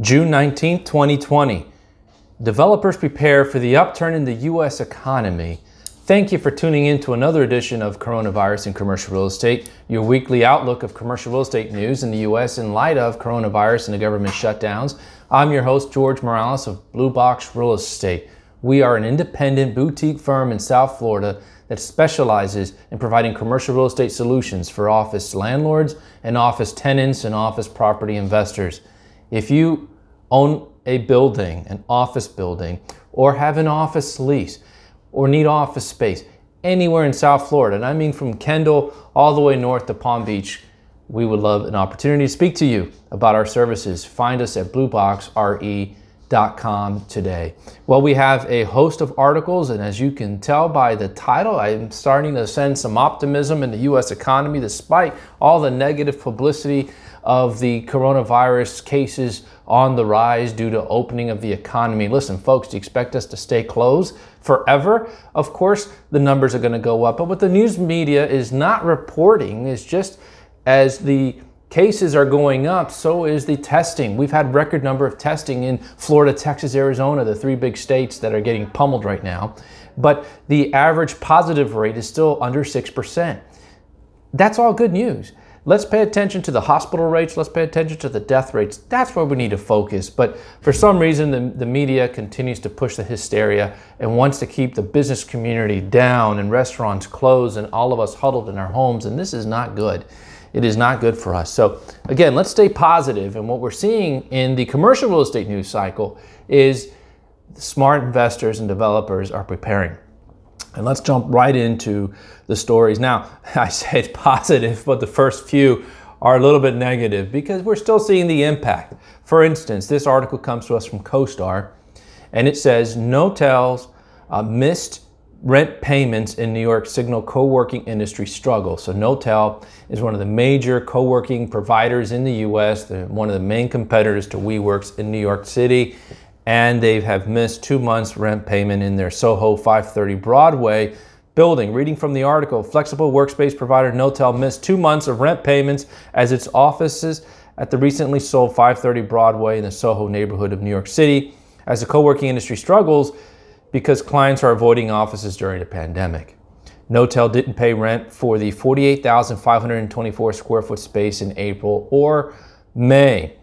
June 19, 2020. Developers prepare for the upturn in the U.S. economy. Thank you for tuning in to another edition of Coronavirus and Commercial Real Estate, your weekly outlook of commercial real estate news in the U.S. in light of coronavirus and the government shutdowns. I'm your host, George Morales of Blue Box Real Estate. We are an independent boutique firm in South Florida that specializes in providing commercial real estate solutions for office landlords and office tenants and office property investors. If you own a building, an office building, or have an office lease, or need office space anywhere in South Florida, and I mean from Kendall all the way north to Palm Beach, we would love an opportunity to speak to you about our services. Find us at Blue Box RE Com today. Well, we have a host of articles, and as you can tell by the title, I'm starting to send some optimism in the U.S. economy despite all the negative publicity of the coronavirus cases on the rise due to opening of the economy. Listen, folks, do you expect us to stay closed forever? Of course, the numbers are going to go up, but what the news media is not reporting is just as the Cases are going up, so is the testing. We've had record number of testing in Florida, Texas, Arizona, the three big states that are getting pummeled right now. But the average positive rate is still under 6%. That's all good news. Let's pay attention to the hospital rates. Let's pay attention to the death rates. That's where we need to focus. But for some reason, the, the media continues to push the hysteria and wants to keep the business community down and restaurants closed and all of us huddled in our homes. And this is not good. It is not good for us. So again, let's stay positive. And what we're seeing in the commercial real estate news cycle is smart investors and developers are preparing. And let's jump right into the stories. Now, I said positive, but the first few are a little bit negative because we're still seeing the impact. For instance, this article comes to us from CoStar and it says no tells uh, missed rent payments in New York signal co-working industry struggle. So Notel is one of the major co-working providers in the U.S. one of the main competitors to WeWorks in New York City, and they have missed two months rent payment in their Soho 530 Broadway building. Reading from the article, flexible workspace provider Notel missed two months of rent payments as its offices at the recently sold 530 Broadway in the Soho neighborhood of New York City. As the co-working industry struggles, because clients are avoiding offices during the pandemic. Notel didn't pay rent for the 48,524 square foot space in April or May.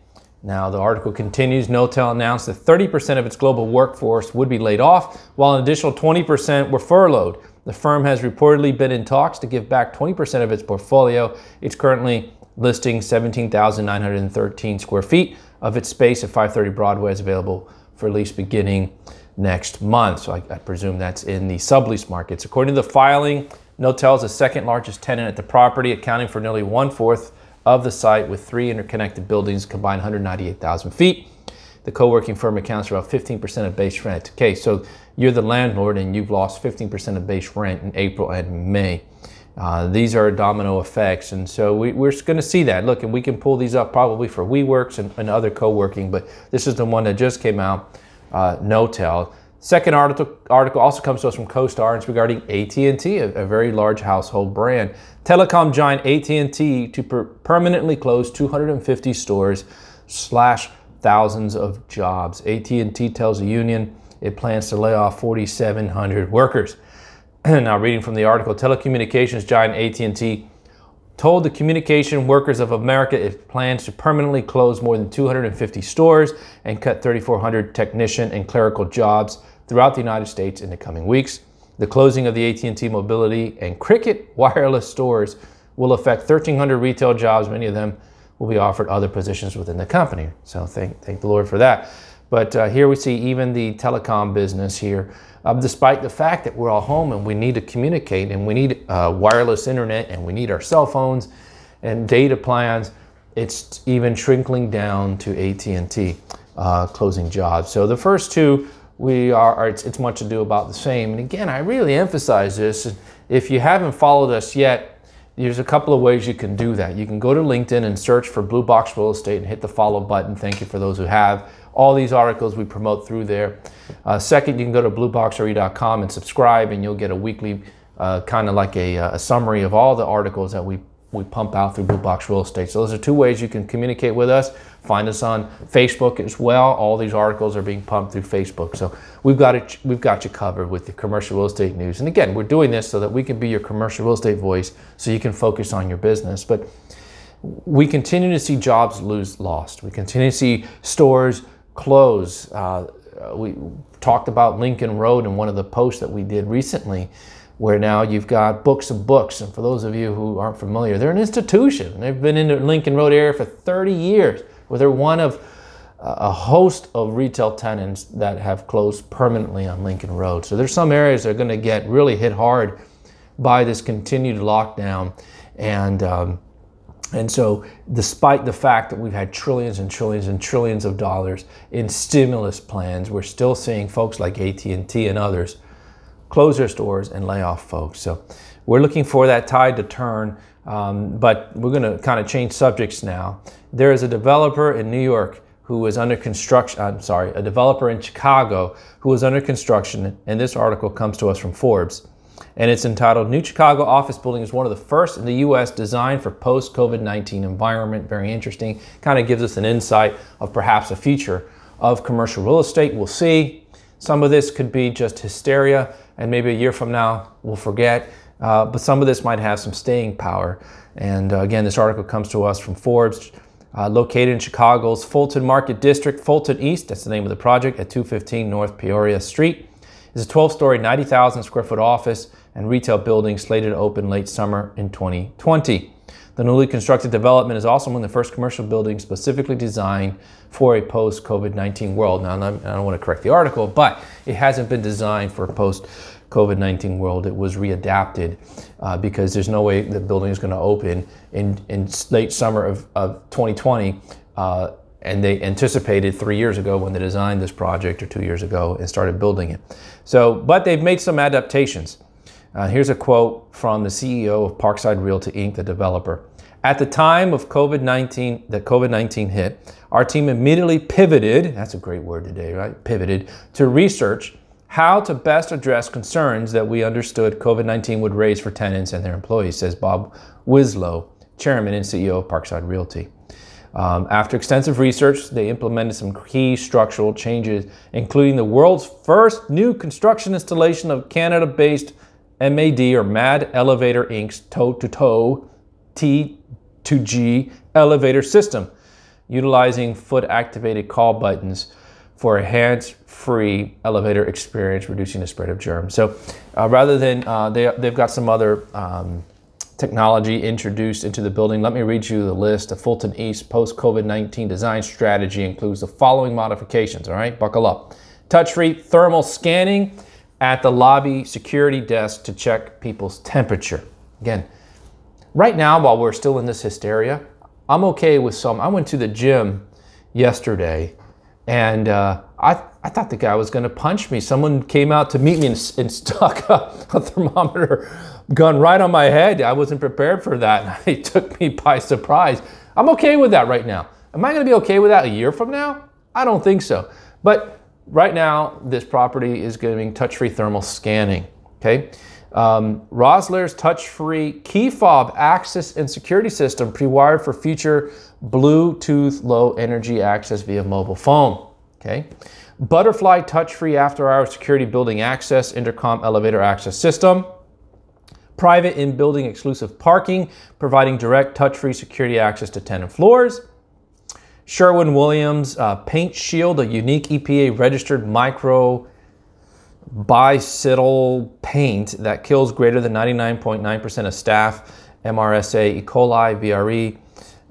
Now, the article continues Notel announced that 30% of its global workforce would be laid off, while an additional 20% were furloughed. The firm has reportedly been in talks to give back 20% of its portfolio. It's currently listing 17,913 square feet of its space at 530 Broadway is available for lease beginning next month. So I, I presume that's in the sublease markets. According to the filing, Notel is the second largest tenant at the property, accounting for nearly one fourth of the site with three interconnected buildings combined 198,000 feet. The co-working firm accounts for about 15% of base rent. Okay, so you're the landlord and you've lost 15% of base rent in April and May. Uh, these are domino effects, and so we, are going to see that. Look, and we can pull these up probably for WeWorks and, and other co-working, but this is the one that just came out uh, no-tell. Second article, article also comes to us from CoStar. It's regarding AT&T, a, a, very large household brand. Telecom giant AT&T to per permanently close 250 stores slash thousands of jobs. AT&T tells the union it plans to lay off 4,700 workers. now, reading from the article, telecommunications giant AT&T told the Communication Workers of America it plans to permanently close more than 250 stores and cut 3,400 technician and clerical jobs throughout the United States in the coming weeks. The closing of the AT&T Mobility and Cricket wireless stores will affect 1,300 retail jobs. Many of them will be offered other positions within the company. So thank, thank the Lord for that. But uh, here we see even the telecom business here uh, despite the fact that we're all home and we need to communicate and we need uh, wireless internet and we need our cell phones and data plans. It's even shrinking down to AT&T uh, closing jobs. So the first two, we are, are it's, it's, much ado about the same. And again, I really emphasize this. If you haven't followed us yet, there's a couple of ways you can do that. You can go to LinkedIn and search for Blue Box Real Estate and hit the follow button. Thank you for those who have all these articles we promote through there. Uh, second, you can go to blueboxre.com and subscribe, and you'll get a weekly uh, kind of like a, uh, a, summary of all the articles that we, we pump out through Blue Box Real Estate. So those are two ways you can communicate with us. Find us on Facebook as well. All these articles are being pumped through Facebook. So we've got it, we've got you covered with the commercial real estate news. And again, we're doing this so that we can be your commercial real estate voice so you can focus on your business. But we continue to see jobs lose lost. We continue to see stores close. Uh, we talked about Lincoln Road in one of the posts that we did recently, where now you've got books of books. And for those of you who aren't familiar, they're an institution. They've been in the Lincoln Road area for 30 years, where they're one of uh, a host of retail tenants that have closed permanently on Lincoln Road. So there's some areas that are going to get really hit hard by this continued lockdown. And um, and so, despite the fact that we've had trillions and trillions and trillions of dollars in stimulus plans, we're still seeing folks like AT&T and others close their stores and lay off folks. So, we're looking for that tide to turn, um, but we're going to kind of change subjects now. There is a developer in New York who is under construction, I'm sorry, a developer in Chicago who is under construction, and this article comes to us from Forbes and it's entitled New Chicago Office Building is one of the first in the US designed for post COVID 19 environment. Very interesting. Kind of gives us an insight of perhaps a future of commercial real estate. We'll see. Some of this could be just hysteria, and maybe a year from now we'll forget. Uh, but some of this might have some staying power. And uh, again, this article comes to us from Forbes. Uh, located in Chicago's Fulton Market District, Fulton East, that's the name of the project, at 215 North Peoria Street is a 12 story, 90,000 square foot office and retail building slated to open late summer in 2020. The newly constructed development is also one of the first commercial buildings specifically designed for a post COVID 19 world. Now, I don't want to correct the article, but it hasn't been designed for a post COVID 19 world. It was readapted uh, because there's no way the building is going to open in, in late summer of, of 2020. Uh, and they anticipated three years ago when they designed this project or two years ago and started building it. So, but they've made some adaptations. Uh, here's a quote from the CEO of Parkside Realty Inc., the developer. At the time of COVID-19, that COVID-19 hit, our team immediately pivoted, that's a great word today, right? Pivoted to research how to best address concerns that we understood COVID-19 would raise for tenants and their employees, says Bob Wislow, chairman and CEO of Parkside Realty. Um, after extensive research, they implemented some key structural changes, including the world's first new construction installation of Canada based MAD or MAD Elevator Inc.'s toe to toe T2G elevator system, utilizing foot activated call buttons for a hands-free elevator experience, reducing the spread of germs. So uh, rather than uh, they, they've got some other um, technology introduced into the building. Let me read you the list. The Fulton East post-COVID-19 design strategy includes the following modifications, all right? Buckle up. Touch-free thermal scanning at the lobby security desk to check people's temperature. Again, right now, while we're still in this hysteria, I'm okay with some. I went to the gym yesterday and uh, I, I thought the guy was going to punch me. Someone came out to meet me and, and stuck a, a thermometer gun right on my head. I wasn't prepared for that. It took me by surprise. I'm okay with that right now. Am I gonna be okay with that a year from now? I don't think so. But right now, this property is giving touch-free thermal scanning, okay? Um, Rosler's touch-free key fob access and security system pre-wired for future Bluetooth low energy access via mobile phone, okay? Butterfly touch-free after-hour security building access intercom elevator access system, private in-building exclusive parking, providing direct touch-free security access to tenant floors. Sherwin-Williams uh, Paint Shield, a unique EPA-registered micro bicidal paint that kills greater than 99.9% percent of staff, MRSA, E. coli, VRE,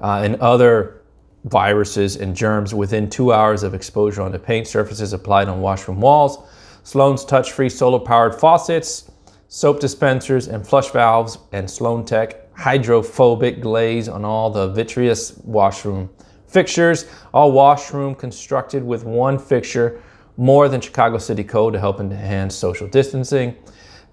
uh, and other viruses and germs within two hours of exposure on the paint surfaces applied on washroom walls. Sloan's touch-free solar-powered faucets, soap dispensers and flush valves and Sloan Tech hydrophobic glaze on all the vitreous washroom fixtures, all washroom constructed with one fixture more than Chicago City Code to help enhance social distancing.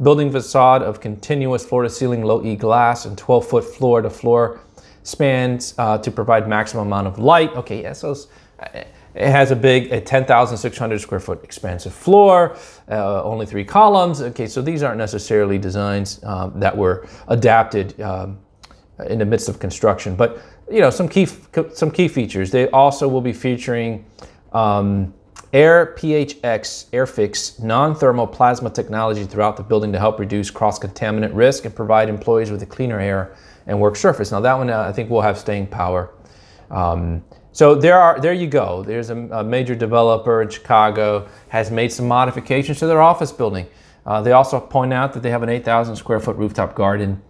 Building facade of continuous floor to ceiling low E glass and 12 foot floor to floor spans uh, to provide maximum amount of light. Okay, yeah, so uh, it has a big a 10,600 square foot expansive floor, uh, only three columns. Okay, so these aren't necessarily designs um, that were adapted um, in the midst of construction, but you know some key some key features. They also will be featuring um, Air PHX AirFix non-thermal plasma technology throughout the building to help reduce cross-contaminant risk and provide employees with a cleaner air and work surface. Now that one uh, I think will have staying power. Um, so there are there you go. There's a, a major developer in Chicago has made some modifications to their office building. Uh, they also point out that they have an 8,000 square foot rooftop garden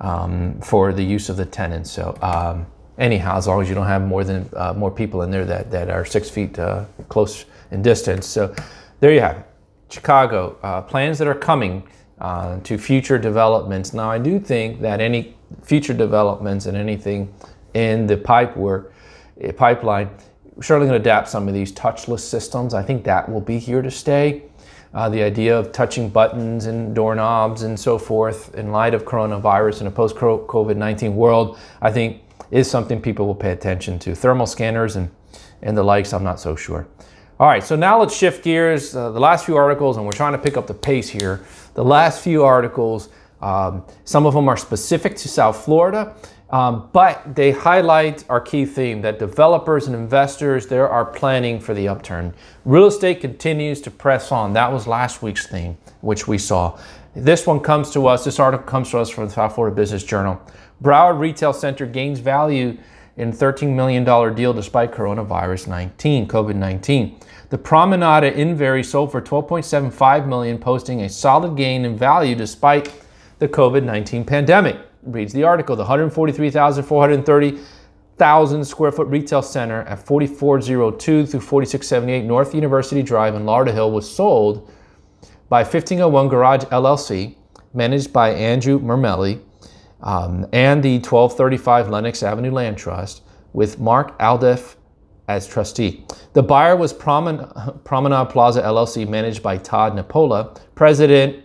um, for the use of the tenants. So um, anyhow, as long as you don't have more than uh, more people in there that that are six feet uh, close in distance. So there you have it. Chicago uh, plans that are coming uh, to future developments. Now I do think that any future developments and anything in the pipe work pipeline. We're certainly going to adapt some of these touchless systems. I think that will be here to stay. Uh, the idea of touching buttons and doorknobs and so forth in light of coronavirus in a post COVID 19 world, I think is something people will pay attention to. Thermal scanners and, and the likes, I'm not so sure. All right, so now let's shift gears. Uh, the last few articles, and we're trying to pick up the pace here. The last few articles, um, some of them are specific to South Florida, um, but they highlight our key theme that developers and investors there are planning for the upturn. Real estate continues to press on. That was last week's theme, which we saw. This one comes to us. This article comes to us from the South Florida Business Journal. Broward Retail Center gains value in $13 million deal despite coronavirus 19, COVID-19. The Promenade at Inverry sold for 12.75 million, posting a solid gain in value despite the COVID-19 pandemic reads the article, the 143,430,000 square foot retail center at 4402 through 4678 North University Drive in Lauderhill was sold by 1501 Garage LLC, managed by Andrew Mermelli, um, and the 1235 Lenox Avenue Land Trust, with Mark Aldef as trustee. The buyer was Promen Promenade Plaza LLC, managed by Todd Napola, president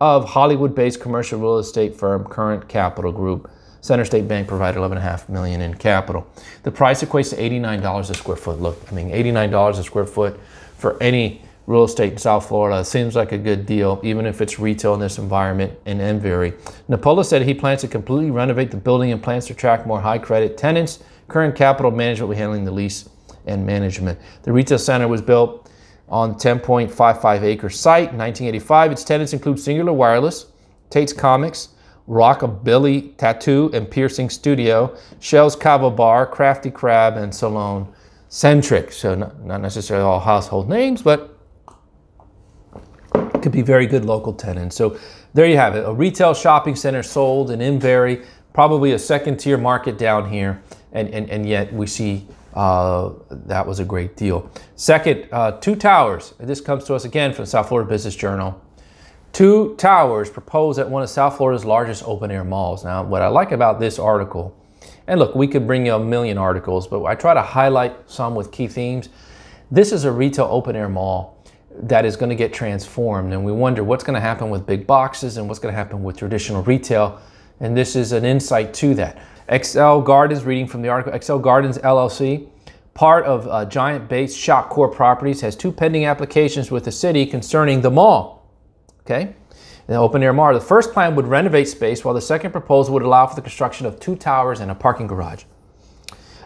of Hollywood based commercial real estate firm Current Capital Group. Center State Bank provided 11.5 million in capital. The price equates to $89 a square foot. Look, I mean, $89 a square foot for any real estate in South Florida seems like a good deal, even if it's retail in this environment in Enviri. Napola said he plans to completely renovate the building and plans to attract more high credit tenants. Current capital management will be handling the lease and management. The retail center was built on 10.55 acre site. 1985, its tenants include Singular Wireless, Tate's Comics, Rockabilly Tattoo and Piercing Studio, Shell's Cava Bar, Crafty Crab, and Salon Centric. So not, not necessarily all household names, but could be very good local tenants. So there you have it. A retail shopping center sold in Inverry, probably a second tier market down here. And, and, and yet we see uh, that was a great deal. Second, uh, two towers. This comes to us again from South Florida Business Journal. Two towers proposed at one of South Florida's largest open air malls. Now, what I like about this article, and look, we could bring you a million articles, but I try to highlight some with key themes. This is a retail open air mall that is going to get transformed, and we wonder what's going to happen with big boxes and what's going to happen with traditional retail. And this is an insight to that. XL Gardens, reading from the article, XL Gardens LLC, part of uh, giant based Shop Core Properties, has two pending applications with the city concerning the mall. Okay? the open air mall. The first plan would renovate space, while the second proposal would allow for the construction of two towers and a parking garage.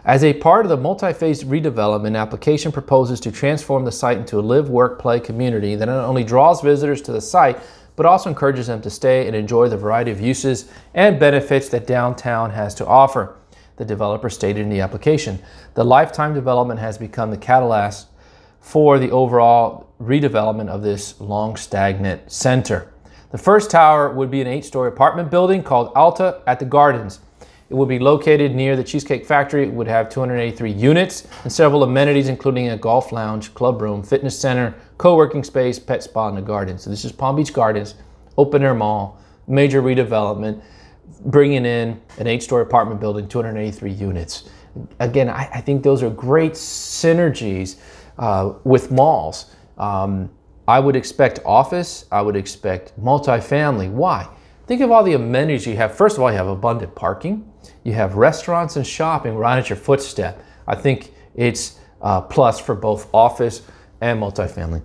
As a part of the multi-phase redevelopment, application proposes to transform the site into a live, work, play community that not only draws visitors to the site, but also encourages them to stay and enjoy the variety of uses and benefits that downtown has to offer, the developer stated in the application. The lifetime development has become the catalyst for the overall redevelopment of this long stagnant center. The first tower would be an eight-story apartment building called Alta at the Gardens. It would be located near the Cheesecake Factory. It would have 283 units and several amenities, including a golf lounge, club room, fitness center, co-working space, pet spa, and a garden. So this is Palm Beach Gardens, open air mall, major redevelopment, bringing in an eight-story apartment building, 283 units. Again, I, I think those are great synergies uh, with malls. Um, I would expect office. I would expect multifamily. Why? Think of all the amenities you have. First of all, you have abundant parking. You have restaurants and shopping right at your footstep. I think it's plus for both office and multifamily.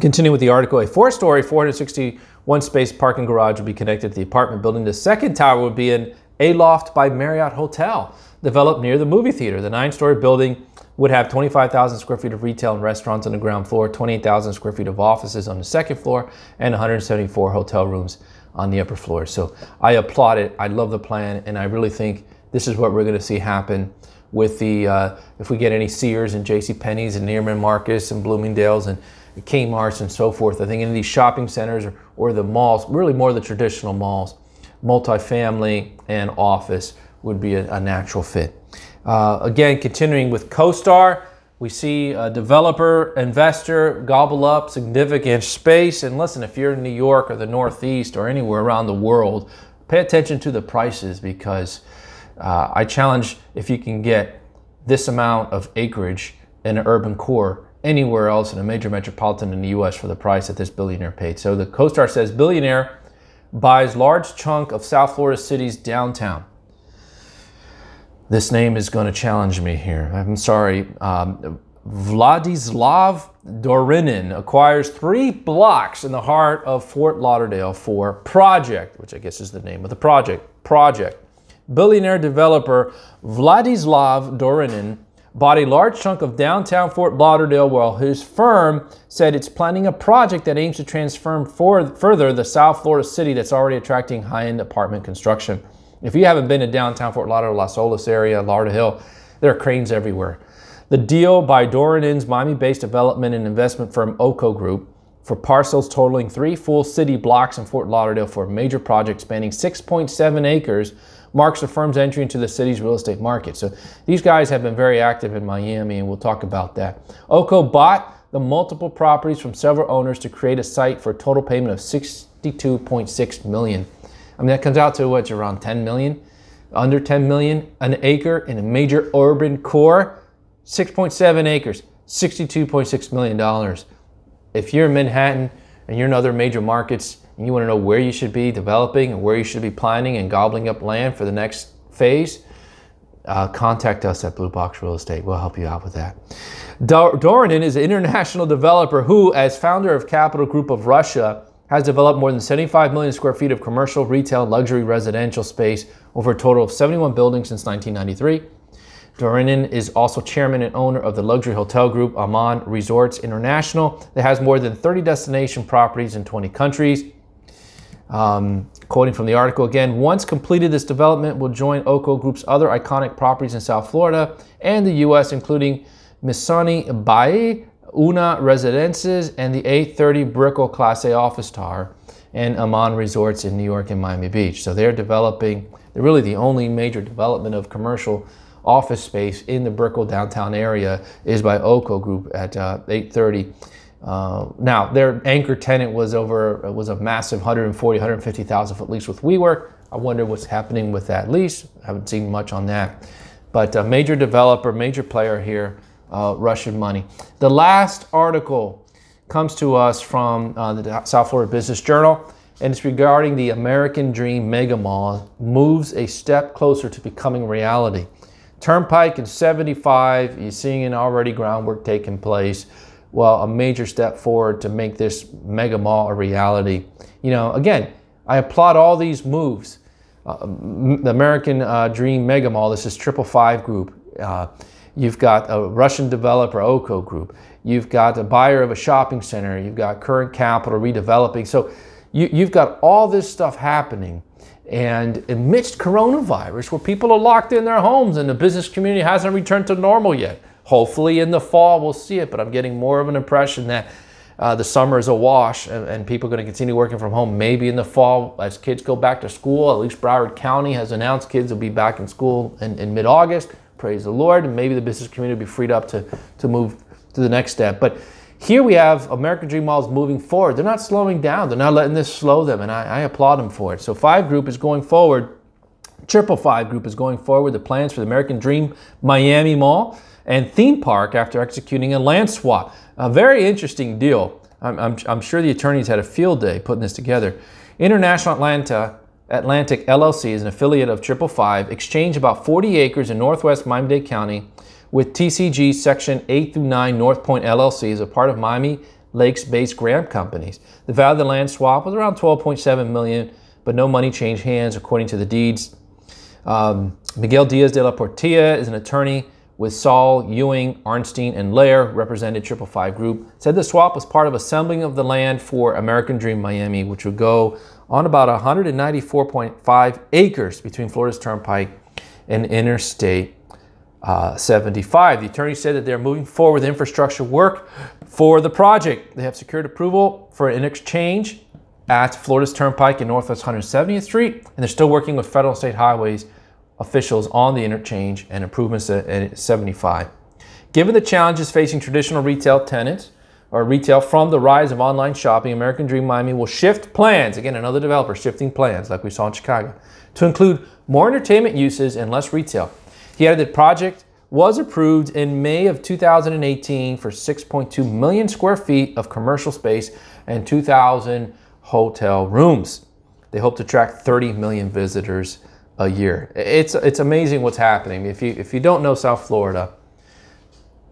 Continue with the article, a four-story, 461-space parking garage will be connected to the apartment building. The second tower will be an A-Loft by Marriott Hotel, developed near the movie theater. The nine-story building would have 25,000 square feet of retail and restaurants on the ground floor, 28,000 square feet of offices on the second floor, and 174 hotel rooms on the upper floor. So I applaud it. I love the plan, and I really think this is what we're going to see happen with the uh, if we get any Sears and J.C. Penney's and Neiman Marcus and Bloomingdale's and Kmart's and so forth. I think in these shopping centers or, or the malls, really more the traditional malls, multifamily and office would be a, a natural fit. Uh, again, continuing with CoStar, we see a developer, investor gobble up significant space. And listen, if you're in New York or the Northeast or anywhere around the world, pay attention to the prices because uh, I challenge if you can get this amount of acreage in an urban core anywhere else in a major metropolitan in the US for the price that this billionaire paid. So the CoStar says billionaire buys large chunk of South Florida city's downtown. This name is going to challenge me here. I'm sorry. Um, Vladislav Dorinin acquires three blocks in the heart of Fort Lauderdale for Project, which I guess is the name of the project. Project. Billionaire developer Vladislav Dorinin bought a large chunk of downtown Fort Lauderdale while his firm said it's planning a project that aims to transform for, further the South Florida city that's already attracting high end apartment construction. If you haven't been to downtown Fort Lauderdale, Las Olas area, Lauderdale Hill, there are cranes everywhere. The deal by Doranins, Miami-based development and investment firm OCO Group for parcels totaling three full city blocks in Fort Lauderdale for a major project spanning 6.7 acres marks the firm's entry into the city's real estate market. So these guys have been very active in Miami, and we'll talk about that. OCO bought the multiple properties from several owners to create a site for a total payment of 62.6 million. I mean, that comes out to what's around 10 million, under 10 million an acre in a major urban core, 6.7 acres, $62.6 million. If you're in Manhattan and you're in other major markets and you want to know where you should be developing and where you should be planning and gobbling up land for the next phase, uh, contact us at Blue Box Real Estate. We'll help you out with that. Dor Dorinan is an international developer who, as founder of Capital Group of Russia, has developed more than 75 million square feet of commercial, retail, luxury, residential space over a total of 71 buildings since 1993. Dorinin is also chairman and owner of the luxury hotel group Aman Resorts International that has more than 30 destination properties in 20 countries. Um, quoting from the article again, once completed, this development will join Oco Group's other iconic properties in South Florida and the U.S., including Missoni Bay Una Residences and the 830 Brickell Class A office tower and Amman Resorts in New York and Miami Beach. So they're developing, they're really the only major development of commercial office space in the Brickell downtown area is by Oco Group at uh, 830. Uh, now their anchor tenant was over uh, was a massive 140, 150,000 foot lease with WeWork. I wonder what's happening with that lease. I haven't seen much on that, but a uh, major developer, major player here uh, Russian money. The last article comes to us from uh, the South Florida Business Journal, and it's regarding the American Dream Mega Mall moves a step closer to becoming reality. Turnpike and 75, you're seeing an already groundwork taking place. Well, a major step forward to make this mega mall a reality. You know, again, I applaud all these moves. Uh, the American uh, Dream Mega Mall, this is Triple Five Group. Uh, You've got a Russian developer, OCO Group. You've got a buyer of a shopping center. You've got current capital redeveloping. So you, you've got all this stuff happening. And amidst coronavirus, where people are locked in their homes and the business community hasn't returned to normal yet, hopefully in the fall we'll see it. But I'm getting more of an impression that uh, the summer is awash and, and people are going to continue working from home. Maybe in the fall, as kids go back to school, at least Broward County has announced kids will be back in school in, in mid August. Praise the Lord. And maybe the business community will be freed up to, to move to the next step. But here we have American Dream Malls moving forward. They're not slowing down. They're not letting this slow them, and I, I applaud them for it. So Five Group is going forward. Triple Five Group is going forward. The plans for the American Dream Miami Mall and theme park after executing a land swap. A very interesting deal. I'm, I'm, I'm sure the attorneys had a field day putting this together. International Atlanta Atlantic LLC is an affiliate of 555, exchange about 40 acres in northwest Miami-Dade County with TCG Section 8 through 9 North Point LLC as a part of Miami Lakes-based Graham Companies. The value of the land swap was around 12.7 million, but no money changed hands according to the deeds. Um, Miguel Diaz de la Portilla is an attorney with Saul, Ewing, Arnstein, and Lair, represented 555 Group, said the swap was part of assembling of the land for American Dream Miami, which would go on about 194.5 acres between Florida's Turnpike and Interstate uh, 75. The attorney said that they're moving forward with infrastructure work for the project. They have secured approval for an interchange at Florida's Turnpike and Northwest 170th Street, and they're still working with federal and state highways officials on the interchange and improvements at 75. Given the challenges facing traditional retail tenants, or retail from the rise of online shopping, American Dream Miami will shift plans, again, another developer shifting plans like we saw in Chicago, to include more entertainment uses and less retail. He added that project was approved in May of 2018 for 6.2 million square feet of commercial space and 2,000 hotel rooms. They hope to attract 30 million visitors a year. It's, it's amazing what's happening. If you, if you don't know South Florida,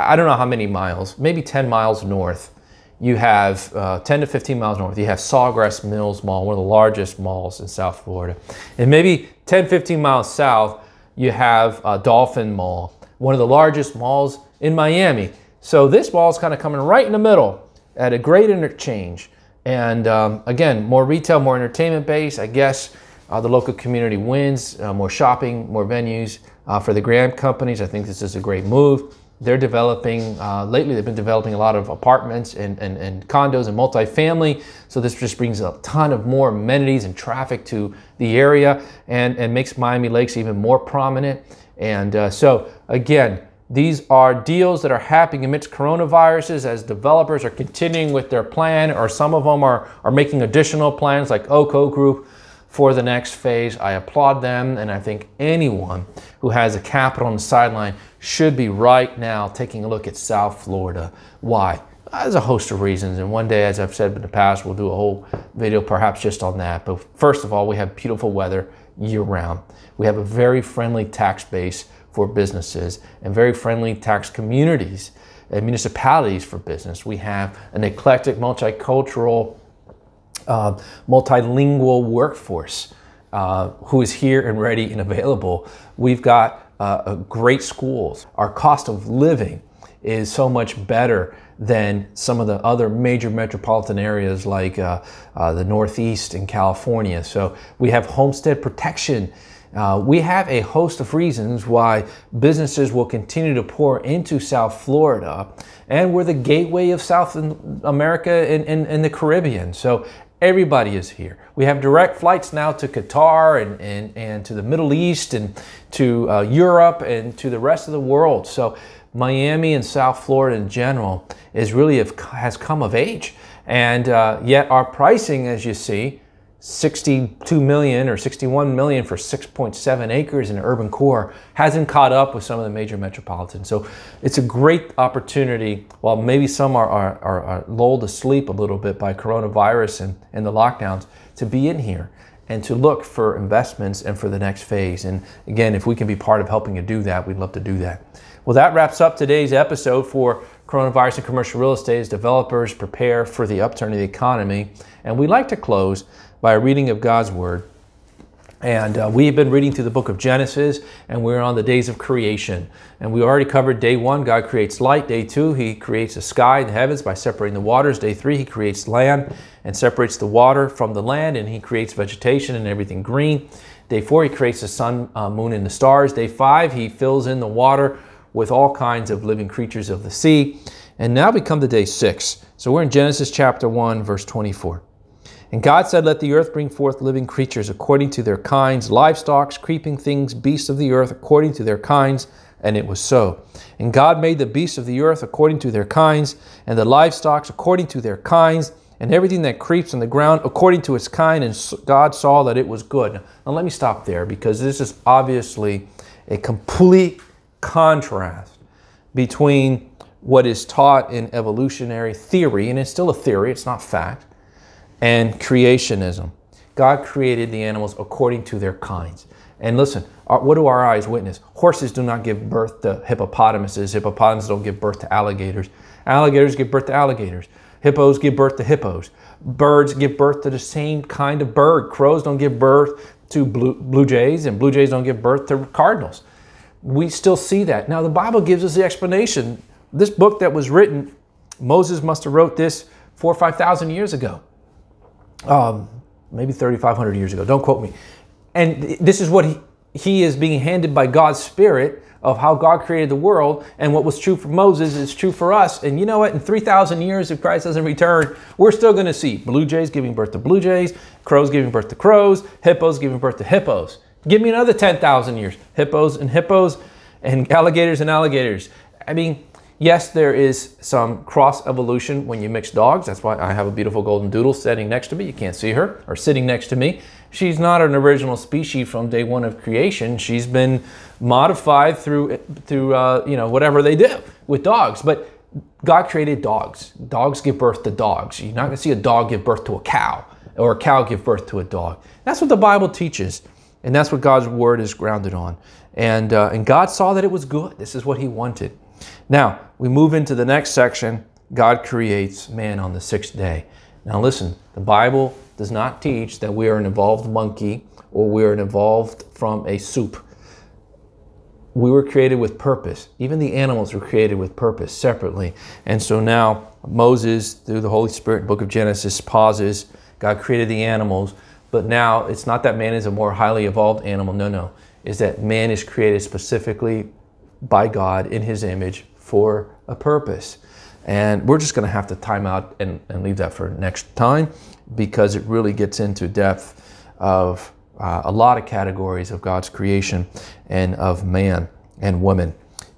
I don't know how many miles, maybe 10 miles north, you have uh, 10 to 15 miles north, you have Sawgrass Mills Mall, one of the largest malls in South Florida. And maybe 10, 15 miles south, you have uh, Dolphin Mall, one of the largest malls in Miami. So this mall is kind of coming right in the middle at a great interchange. And um, again, more retail, more entertainment base. I guess uh, the local community wins, uh, more shopping, more venues uh, for the Graham companies. I think this is a great move they're developing, uh, lately they've been developing a lot of apartments and, and, and condos and multifamily. So this just brings a ton of more amenities and traffic to the area and, and makes Miami Lakes even more prominent. And uh, so again, these are deals that are happening amidst coronaviruses as developers are continuing with their plan, or some of them are, are making additional plans like OCO Group, for the next phase. I applaud them, and I think anyone who has a capital on the sideline should be right now taking a look at South Florida. Why? There's a host of reasons, and one day, as I've said in the past, we'll do a whole video perhaps just on that. But first of all, we have beautiful weather year round. We have a very friendly tax base for businesses and very friendly tax communities and municipalities for business. We have an eclectic multicultural uh, multilingual workforce uh, who is here and ready and available. We've got uh, great schools. Our cost of living is so much better than some of the other major metropolitan areas like uh, uh, the Northeast and California. So we have homestead protection uh, we have a host of reasons why businesses will continue to pour into South Florida, and we're the gateway of South America and, and, and the Caribbean. So everybody is here. We have direct flights now to Qatar and, and, and to the Middle East and to uh, Europe and to the rest of the world. So Miami and South Florida in general is really have, has come of age. And uh, yet our pricing, as you see, 62 million or 61 million for 6.7 acres in an urban core hasn't caught up with some of the major metropolitan. So it's a great opportunity. While maybe some are, are, are, are lulled asleep a little bit by coronavirus and, and the lockdowns, to be in here and to look for investments and for the next phase. And again, if we can be part of helping you do that, we'd love to do that. Well, that wraps up today's episode for Coronavirus and Commercial Real Estate as developers prepare for the upturn of the economy. And we like to close by a reading of God's Word. And uh, we've been reading through the book of Genesis, and we're on the days of creation. And we already covered day one, God creates light. Day two, He creates the sky and the heavens by separating the waters. Day three, He creates land and separates the water from the land, and He creates vegetation and everything green. Day four, He creates the sun, uh, moon, and the stars. Day five, He fills in the water with all kinds of living creatures of the sea. And now we come to day six. So we're in Genesis chapter 1, verse 24. And God said, Let the earth bring forth living creatures according to their kinds, livestock, creeping things, beasts of the earth according to their kinds. And it was so. And God made the beasts of the earth according to their kinds, and the livestock according to their kinds, and everything that creeps on the ground according to its kind. And God saw that it was good. Now, let me stop there because this is obviously a complete contrast between what is taught in evolutionary theory, and it's still a theory, it's not fact, and creationism. God created the animals according to their kinds. And listen, uh, what do our eyes witness? Horses do not give birth to hippopotamuses. Hippopotamuses don't give birth to alligators. Alligators give birth to alligators. Hippos give birth to hippos. Birds give birth to the same kind of bird. Crows don't give birth to blue, blue jays, and blue jays don't give birth to cardinals. We still see that. Now, the Bible gives us the explanation. This book that was written, Moses must have wrote this four or 5,000 years ago um, maybe 3,500 years ago. Don't quote me. And this is what he, he is being handed by God's Spirit of how God created the world. And what was true for Moses is true for us. And you know what? In 3,000 years, if Christ doesn't return, we're still going to see blue jays giving birth to blue jays, crows giving birth to crows, hippos giving birth to hippos. Give me another 10,000 years. Hippos and hippos and alligators and alligators. I mean, Yes, there is some cross evolution when you mix dogs. That's why I have a beautiful golden doodle sitting next to me. You can't see her or sitting next to me. She's not an original species from day one of creation. She's been modified through through uh, you know whatever they do with dogs. But God created dogs. Dogs give birth to dogs. You're not going to see a dog give birth to a cow or a cow give birth to a dog. That's what the Bible teaches, and that's what God's word is grounded on. And uh, and God saw that it was good. This is what He wanted. Now, we move into the next section. God creates man on the sixth day. Now, listen, the Bible does not teach that we are an evolved monkey or we are an evolved from a soup. We were created with purpose. Even the animals were created with purpose separately. And so now Moses, through the Holy Spirit, book of Genesis, pauses. God created the animals. But now it's not that man is a more highly evolved animal. No, no. Is that man is created specifically by God in his image for a purpose. And we're just going to have to time out and, and leave that for next time because it really gets into depth of uh, a lot of categories of God's creation and of man and woman.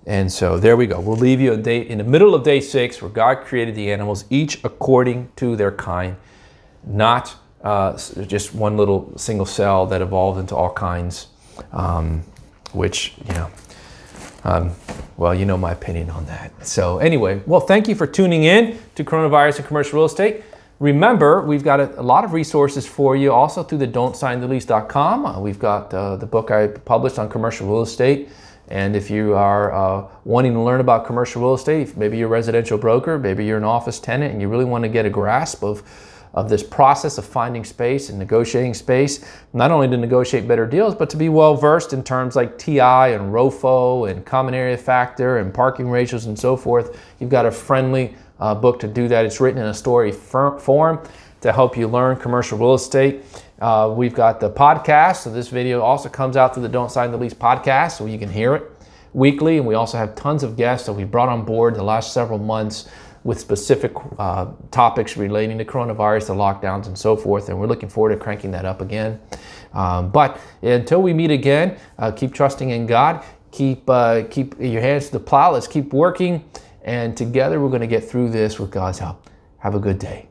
And so there we go. We'll leave you a day in the middle of day six where God created the animals, each according to their kind, not uh, just one little single cell that evolved into all kinds, um, which, you know, um, well, you know my opinion on that. So anyway, well, thank you for tuning in to Coronavirus and Commercial Real Estate. Remember, we've got a, a lot of resources for you also through the don'tsignthelease.com. Uh, we've got uh, the book I published on commercial real estate. And if you are uh, wanting to learn about commercial real estate, maybe you're a residential broker, maybe you're an office tenant and you really want to get a grasp of of this process of finding space and negotiating space, not only to negotiate better deals, but to be well versed in terms like TI and ROFO and common area factor and parking ratios and so forth. You've got a friendly uh, book to do that. It's written in a story form to help you learn commercial real estate. Uh, we've got the podcast. So this video also comes out through the Don't Sign the Lease podcast, so you can hear it weekly. And we also have tons of guests that we brought on board the last several months with specific uh, topics relating to coronavirus, the lockdowns, and so forth. And we're looking forward to cranking that up again. Um, but until we meet again, uh, keep trusting in God. Keep uh, keep your hands to the plow. Let's keep working, and together we're going to get through this with God's help. Have a good day.